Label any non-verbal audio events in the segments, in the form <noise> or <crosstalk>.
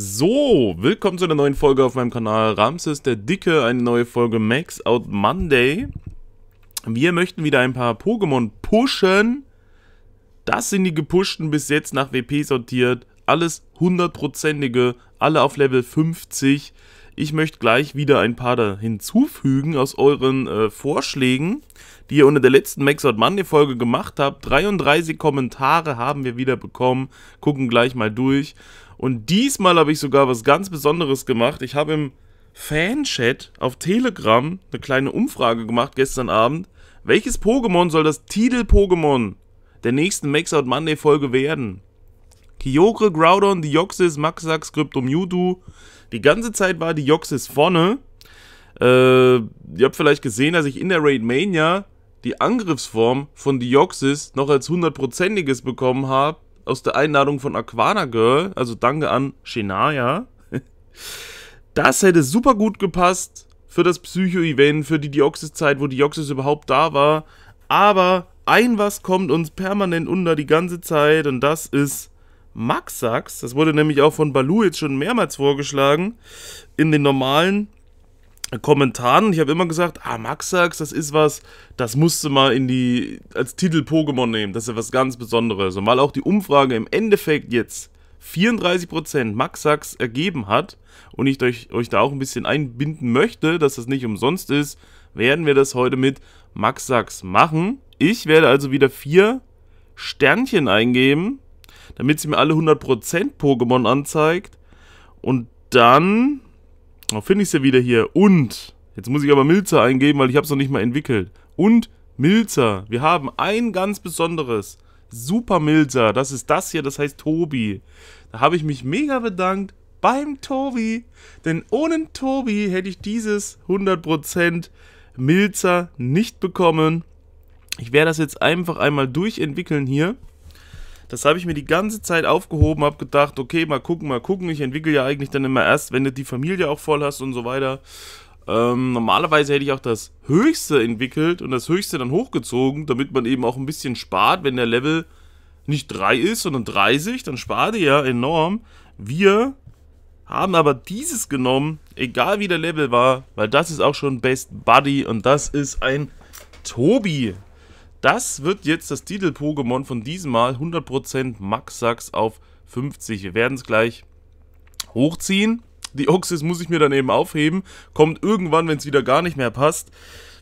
So, willkommen zu einer neuen Folge auf meinem Kanal Ramses der Dicke, eine neue Folge Max Out Monday. Wir möchten wieder ein paar Pokémon pushen. Das sind die gepushten bis jetzt nach WP sortiert. Alles hundertprozentige, alle auf Level 50. Ich möchte gleich wieder ein paar da hinzufügen aus euren äh, Vorschlägen die ihr unter der letzten Max Monday Folge gemacht habt. 33 Kommentare haben wir wieder bekommen. Gucken gleich mal durch. Und diesmal habe ich sogar was ganz Besonderes gemacht. Ich habe im Fanchat auf Telegram eine kleine Umfrage gemacht gestern Abend. Welches Pokémon soll das Titel-Pokémon der nächsten Max Out Monday Folge werden? Kyogre, Groudon, Dioxis, Maxax, Krypto, Mewtwo. Die ganze Zeit war Dioxis vorne. Äh, ihr habt vielleicht gesehen, dass ich in der Raid Mania die Angriffsform von Dioxys noch als hundertprozentiges bekommen habe, aus der Einladung von Aquana Girl, also danke an Shenaya. <laughs> Das hätte super gut gepasst für das Psycho-Event, für die Dioxys-Zeit, wo Dioxys überhaupt da war. Aber ein was kommt uns permanent unter die ganze Zeit und das ist Maxax. Das wurde nämlich auch von Balu jetzt schon mehrmals vorgeschlagen. In den normalen Kommentaren. Ich habe immer gesagt, ah, Maxax, das ist was, das musste mal in die, als Titel Pokémon nehmen. Das ist ja was ganz Besonderes. Und weil auch die Umfrage im Endeffekt jetzt 34% Maxax ergeben hat und ich euch, euch da auch ein bisschen einbinden möchte, dass das nicht umsonst ist, werden wir das heute mit Maxax machen. Ich werde also wieder vier Sternchen eingeben, damit sie mir alle 100% Pokémon anzeigt. Und dann dann finde ich sie ja wieder hier. Und, jetzt muss ich aber Milzer eingeben, weil ich habe es noch nicht mal entwickelt. Und Milzer. Wir haben ein ganz besonderes. Super Milzer. Das ist das hier, das heißt Tobi. Da habe ich mich mega bedankt beim Tobi. Denn ohne Tobi hätte ich dieses 100% Milzer nicht bekommen. Ich werde das jetzt einfach einmal durchentwickeln hier. Das habe ich mir die ganze Zeit aufgehoben, habe gedacht, okay, mal gucken, mal gucken. Ich entwickle ja eigentlich dann immer erst, wenn du die Familie auch voll hast und so weiter. Ähm, normalerweise hätte ich auch das Höchste entwickelt und das Höchste dann hochgezogen, damit man eben auch ein bisschen spart, wenn der Level nicht 3 ist, sondern 30, dann spart ihr ja enorm. Wir haben aber dieses genommen, egal wie der Level war, weil das ist auch schon Best Buddy und das ist ein Tobi. Das wird jetzt das Titel-Pokémon von diesem Mal. 100% max Maxax auf 50. Wir werden es gleich hochziehen. Die Oxys muss ich mir dann eben aufheben. Kommt irgendwann, wenn es wieder gar nicht mehr passt.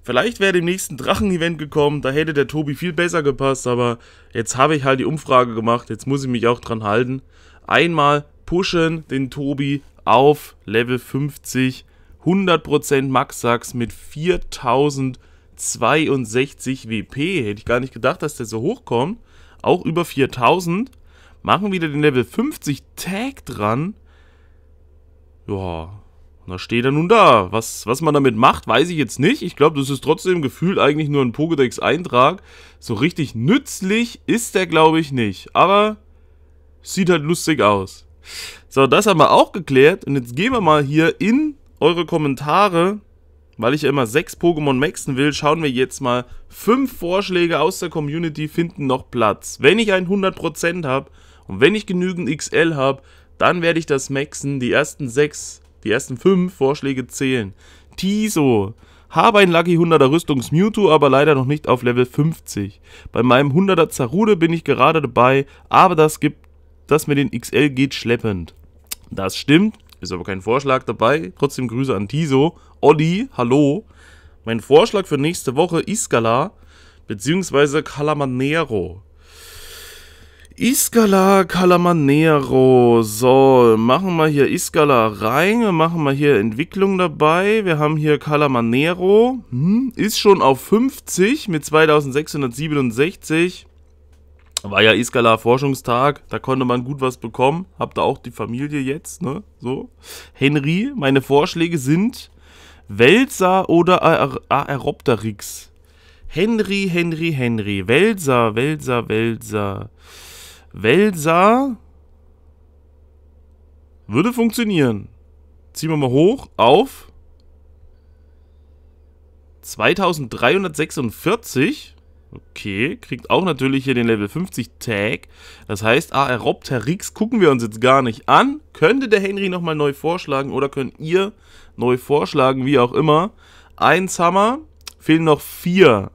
Vielleicht wäre dem nächsten Drachen-Event gekommen, da hätte der Tobi viel besser gepasst, aber jetzt habe ich halt die Umfrage gemacht, jetzt muss ich mich auch dran halten. Einmal pushen den Tobi auf Level 50, 100% Max-Sachs mit 4000 Pokémon. 62 WP. Hätte ich gar nicht gedacht, dass der so hochkommt. Auch über 4000. Machen wieder den Level 50 Tag dran. Ja, da steht er nun da. Was, was man damit macht, weiß ich jetzt nicht. Ich glaube, das ist trotzdem gefühlt eigentlich nur ein Pokédex-Eintrag. So richtig nützlich ist der, glaube ich, nicht. Aber sieht halt lustig aus. So, das haben wir auch geklärt. Und jetzt gehen wir mal hier in eure Kommentare weil ich ja immer sechs Pokémon maxen will, schauen wir jetzt mal. Fünf Vorschläge aus der Community finden noch Platz. Wenn ich ein 100% habe und wenn ich genügend XL habe, dann werde ich das maxen. Die ersten sechs, die ersten fünf Vorschläge zählen. Tiso. Habe ein Lucky 100er Rüstungs Mewtwo, aber leider noch nicht auf Level 50. Bei meinem 100er Zarude bin ich gerade dabei, aber das gibt, das mit den XL geht schleppend. Das stimmt, ist aber kein Vorschlag dabei. Trotzdem Grüße an Tiso. Olli, hallo. Mein Vorschlag für nächste Woche Iskala bzw. Calamanero. Iskala Calamanero. So, machen wir hier Iskala rein. Wir machen wir hier Entwicklung dabei. Wir haben hier Calamanero. Hm, ist schon auf 50 mit 2667. War ja Iskala Forschungstag, da konnte man gut was bekommen. Hab da auch die Familie jetzt, ne? So. Henry, meine Vorschläge sind Welser oder Aer Aeropteryx. Henry, Henry, Henry. Welser, Welser, Welser. Welser würde funktionieren. Ziehen wir mal hoch auf 2346. Okay, kriegt auch natürlich hier den Level 50 Tag. Das heißt, ah, er robbt Herr Rix, gucken wir uns jetzt gar nicht an. Könnte der Henry nochmal neu vorschlagen oder könnt ihr neu vorschlagen, wie auch immer. Eins Hammer, fehlen noch vier.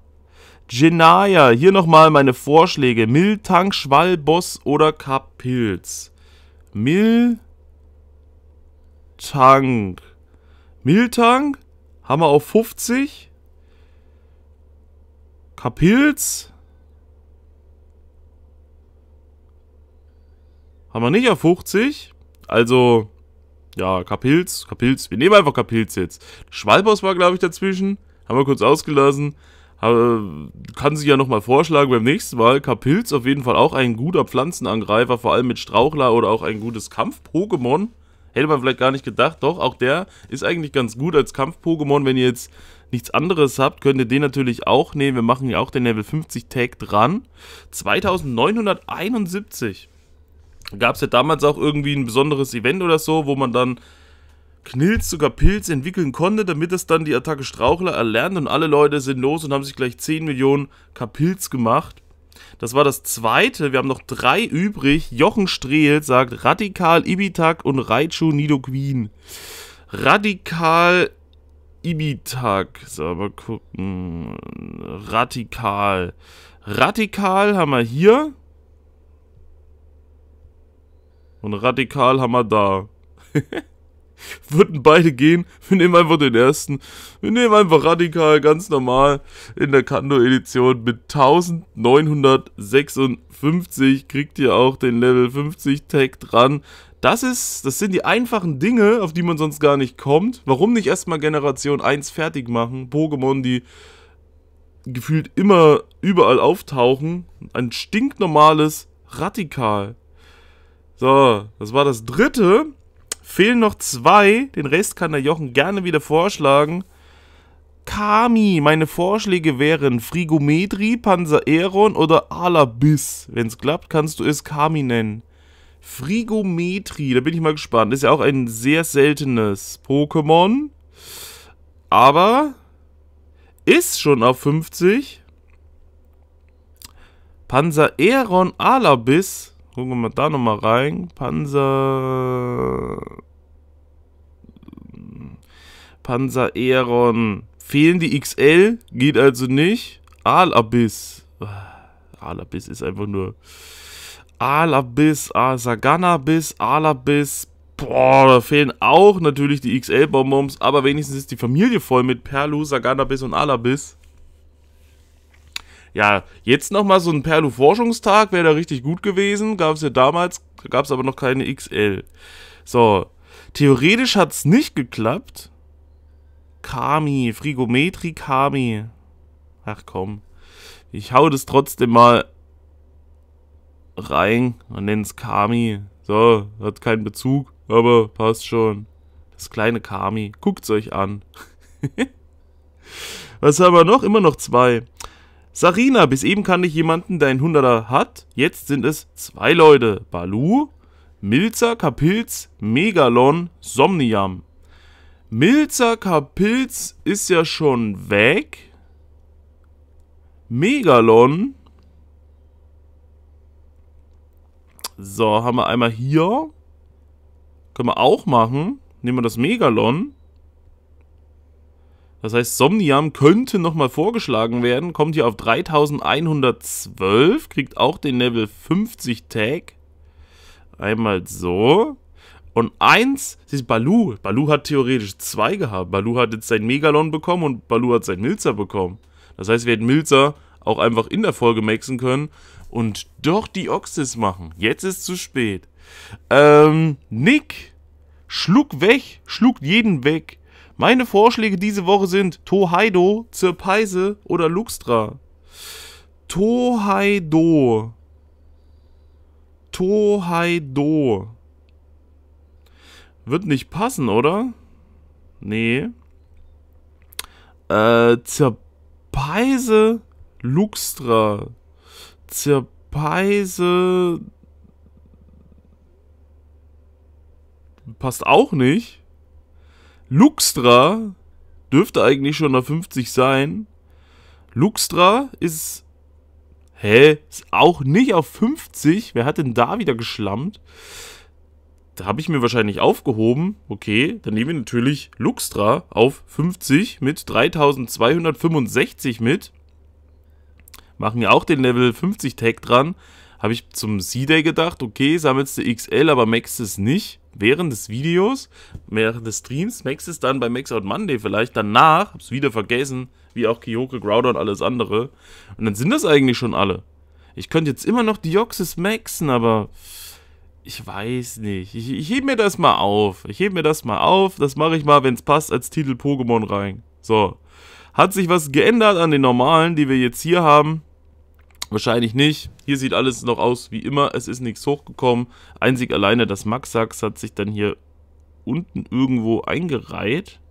Genaya, hier nochmal meine Vorschläge. Miltank, Schwalboss oder Kapilz. Miltank. Miltank? Haben wir auf 50? Kapils. Haben wir nicht auf 50. Also, ja, Kapilz, Kapilz. Wir nehmen einfach Kapilz jetzt. Schwalbos war, glaube ich, dazwischen. Haben wir kurz ausgelassen. Kann sich ja nochmal vorschlagen beim nächsten Mal. Kapilz auf jeden Fall auch ein guter Pflanzenangreifer, vor allem mit Strauchler oder auch ein gutes Kampf-Pokémon. Hätte man vielleicht gar nicht gedacht. Doch, auch der ist eigentlich ganz gut als Kampf-Pokémon, wenn ihr jetzt nichts anderes habt, könnt ihr den natürlich auch nehmen. Wir machen ja auch den Level 50 Tag dran. 2971. Gab es ja damals auch irgendwie ein besonderes Event oder so, wo man dann Knilz, sogar Pilz entwickeln konnte, damit es dann die Attacke Strauchler erlernt und alle Leute sind los und haben sich gleich 10 Millionen Kapilz gemacht. Das war das zweite. Wir haben noch drei übrig. Jochen Strehl sagt Radikal, Ibitak und Raichu Nidoqueen. Radikal Ibitak. So, mal gucken. Radikal. Radikal haben wir hier. Und radikal haben wir da. <laughs> Würden beide gehen. Wir nehmen einfach den ersten. Wir nehmen einfach radikal, ganz normal. In der Kando-Edition mit 1956 kriegt ihr auch den Level 50 Tag dran. Das ist, das sind die einfachen Dinge, auf die man sonst gar nicht kommt. Warum nicht erstmal Generation 1 fertig machen? Pokémon, die gefühlt immer überall auftauchen. Ein stinknormales Radikal. So, das war das dritte. Fehlen noch zwei. Den Rest kann der Jochen gerne wieder vorschlagen. Kami, meine Vorschläge wären Frigometri, Panzereron oder Alabis. Wenn es klappt, kannst du es Kami nennen. Frigometri, da bin ich mal gespannt. ist ja auch ein sehr seltenes Pokémon. Aber ist schon auf 50. Panzer Aeron Alabis. Gucken wir mal da nochmal rein. Panzer... Panzer Aeron. Fehlen die XL? Geht also nicht. Alabis. Ah, Alabis ist einfach nur... Alabis, Saganabis, Alabis. Boah, da fehlen auch natürlich die XL-Bonbons, aber wenigstens ist die Familie voll mit Perlu, Saganabis und Alabis. Ja, jetzt nochmal so ein Perlu-Forschungstag wäre da richtig gut gewesen. Gab es ja damals, gab es aber noch keine XL. So, theoretisch hat es nicht geklappt. Kami, Frigometri Kami. Ach komm. Ich hau das trotzdem mal rein und es Kami. So, hat keinen Bezug, aber passt schon. Das kleine Kami. Guckt's euch an. <laughs> Was haben wir noch? Immer noch zwei. Sarina, bis eben kann ich jemanden, der einen Hunderter hat. Jetzt sind es zwei Leute. Balu, Milzer, Kapilz, Megalon, Somniam. Milzer, Kapilz ist ja schon weg. Megalon So, haben wir einmal hier. Können wir auch machen. Nehmen wir das Megalon. Das heißt, Somniam könnte nochmal vorgeschlagen werden. Kommt hier auf 3112. Kriegt auch den Level 50 Tag. Einmal so. Und eins, siehst Balu. Balu hat theoretisch zwei gehabt. Balu hat jetzt sein Megalon bekommen und Balu hat sein Milzer bekommen. Das heißt, wir hätten Milzer auch einfach in der Folge maxen können und doch die Oxys machen. Jetzt ist zu spät. Ähm, Nick schlug weg, schlug jeden weg. Meine Vorschläge diese Woche sind Tohaido, Zirpeise oder Luxtra. Tohaido. Tohaido. Wird nicht passen, oder? Nee. Äh, Zirpeise, Luxtra. Zerpeise. Passt auch nicht. Luxtra dürfte eigentlich schon auf 50 sein. Luxtra ist. Hä? Ist auch nicht auf 50? Wer hat denn da wieder geschlammt? Da habe ich mir wahrscheinlich aufgehoben. Okay, dann nehmen wir natürlich Luxtra auf 50 mit 3265 mit machen ja auch den Level 50 Tag dran. Habe ich zum C-Day gedacht, okay, sammelst du XL, aber maxst es nicht während des Videos, während des Streams, maxst es dann bei Max Out Monday vielleicht, danach, hab's wieder vergessen, wie auch Kyoko, Growder und alles andere. Und dann sind das eigentlich schon alle. Ich könnte jetzt immer noch Dioxis maxen, aber ich weiß nicht. Ich, ich hebe mir das mal auf. Ich hebe mir das mal auf. Das mache ich mal, wenn es passt, als Titel Pokémon rein. So. Hat sich was geändert an den normalen, die wir jetzt hier haben? Wahrscheinlich nicht. Hier sieht alles noch aus wie immer. Es ist nichts hochgekommen. Einzig alleine das Maxax hat sich dann hier unten irgendwo eingereiht.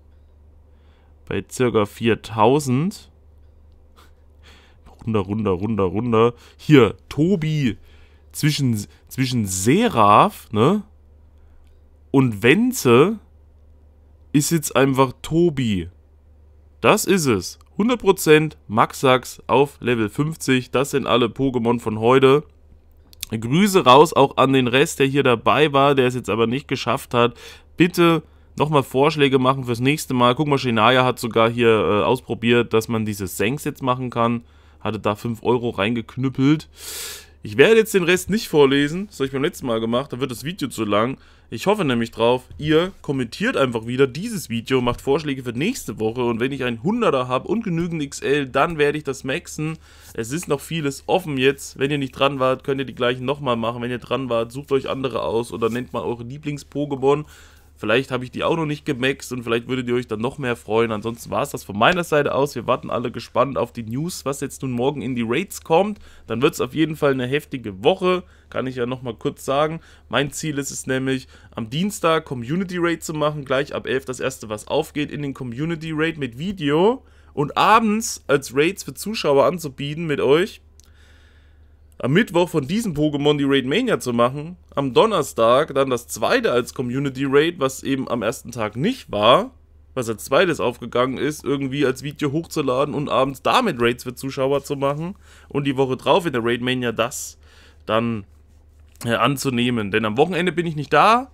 Bei circa 4000. Runder, runder, runder, runder. Hier, Tobi zwischen, zwischen Seraph ne? und Wenze ist jetzt einfach Tobi. Das ist es. 100% Maxax auf Level 50. Das sind alle Pokémon von heute. Grüße raus auch an den Rest, der hier dabei war, der es jetzt aber nicht geschafft hat. Bitte nochmal Vorschläge machen fürs nächste Mal. Guck mal, Shinaya hat sogar hier äh, ausprobiert, dass man diese Senks jetzt machen kann. Hatte da 5 Euro reingeknüppelt. Ich werde jetzt den Rest nicht vorlesen, das habe ich beim letzten Mal gemacht, da wird das Video zu lang. Ich hoffe nämlich drauf, ihr kommentiert einfach wieder dieses Video, macht Vorschläge für nächste Woche und wenn ich einen 100er habe und genügend XL, dann werde ich das maxen. Es ist noch vieles offen jetzt, wenn ihr nicht dran wart, könnt ihr die gleichen nochmal machen. Wenn ihr dran wart, sucht euch andere aus oder nennt mal eure Lieblings-Pokémon. Vielleicht habe ich die auch noch nicht gemaxt und vielleicht würdet ihr euch dann noch mehr freuen. Ansonsten war es das von meiner Seite aus. Wir warten alle gespannt auf die News, was jetzt nun morgen in die Raids kommt. Dann wird es auf jeden Fall eine heftige Woche, kann ich ja nochmal kurz sagen. Mein Ziel ist es nämlich, am Dienstag Community Raid zu machen. Gleich ab 11 das erste, was aufgeht in den Community Raid mit Video. Und abends als Raids für Zuschauer anzubieten mit euch am Mittwoch von diesem Pokémon die Raid Mania zu machen, am Donnerstag dann das zweite als Community Raid, was eben am ersten Tag nicht war, was als zweites aufgegangen ist, irgendwie als Video hochzuladen und abends damit Raids für Zuschauer zu machen und die Woche drauf in der Raid Mania das dann äh, anzunehmen. Denn am Wochenende bin ich nicht da,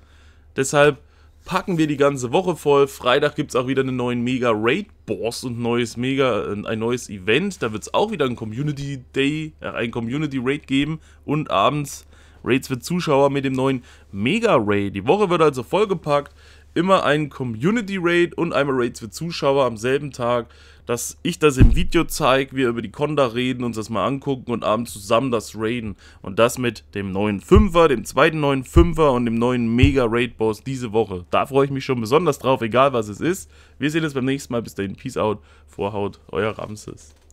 deshalb packen wir die ganze Woche voll. Freitag gibt es auch wieder einen neuen Mega Raid Boss und neues Mega, ein neues Event. Da wird es auch wieder einen Community Day, äh, ein Community Raid geben und abends Raids für Zuschauer mit dem neuen Mega Raid. Die Woche wird also vollgepackt. Immer ein Community Raid und einmal Raids für Zuschauer am selben Tag dass ich das im Video zeige, wir über die Konda reden, uns das mal angucken und abends zusammen das raiden. Und das mit dem neuen Fünfer, dem zweiten neuen Fünfer und dem neuen Mega Raid Boss diese Woche. Da freue ich mich schon besonders drauf, egal was es ist. Wir sehen uns beim nächsten Mal. Bis dahin, Peace out, Vorhaut, euer Ramses.